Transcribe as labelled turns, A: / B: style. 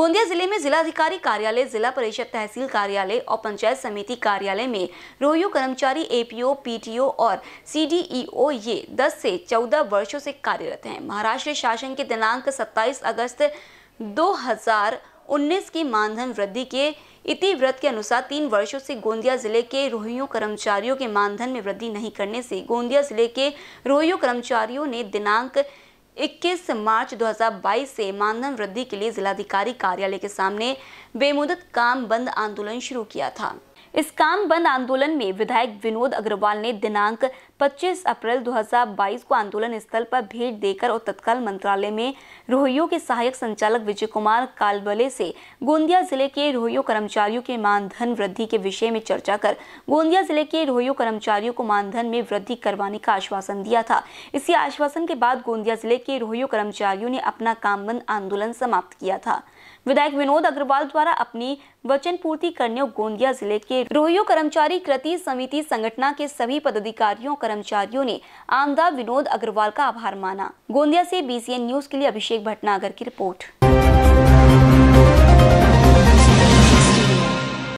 A: गोंदिया जिले में जिलाधिकारी कार्यालय जिला परिषद तहसील कार्यालय और पंचायत समिति कार्यालय में रोयो कर्मचारी एपीओ पीटीओ और सीडीईओ e ये 10 से 14 वर्षों से कार्यरत हैं महाराष्ट्र शासन के दिनांक 27 अगस्त 2019 की मानधन वृद्धि के व्रत के अनुसार तीन वर्षों से गोंदिया जिले के रोहियो कर्मचारियों के मानधन में वृद्धि नहीं करने से गोंदिया जिले के रोहियो कर्मचारियों ने दिनांक 21 मार्च 2022 से मानधन वृद्धि के लिए जिलाधिकारी कार्यालय के सामने बेमुदत काम बंद आंदोलन शुरू किया था इस काम बंद आंदोलन में विधायक विनोद अग्रवाल ने दिनांक 25 अप्रैल 2022 को आंदोलन स्थल पर भेंट देकर और तत्काल मंत्रालय में रोहियो के सहायक संचालक विजय कुमार कालबले से गोंदिया जिले के रोहियो कर्मचारियों के मानधन वृद्धि के विषय में चर्चा कर गोंदिया जिले के रोहियो कर्मचारियों को मानधन में वृद्धि करवाने का आश्वासन दिया था इसी आश्वासन के बाद गोंदिया जिले के रोहियो कर्मचारियों ने अपना काम बंद आंदोलन समाप्त किया था विधायक विनोद अग्रवाल द्वारा अपनी वचन पूर्ति करने और गोंदिया जिले के रोहियो कर्मचारी कृति समिति संगठना के सभी पदाधिकारियों कर्मचारियों ने आमदा विनोद अग्रवाल का आभार माना गोंदिया से बीसीएन न्यूज के लिए अभिषेक भटनागर की रिपोर्ट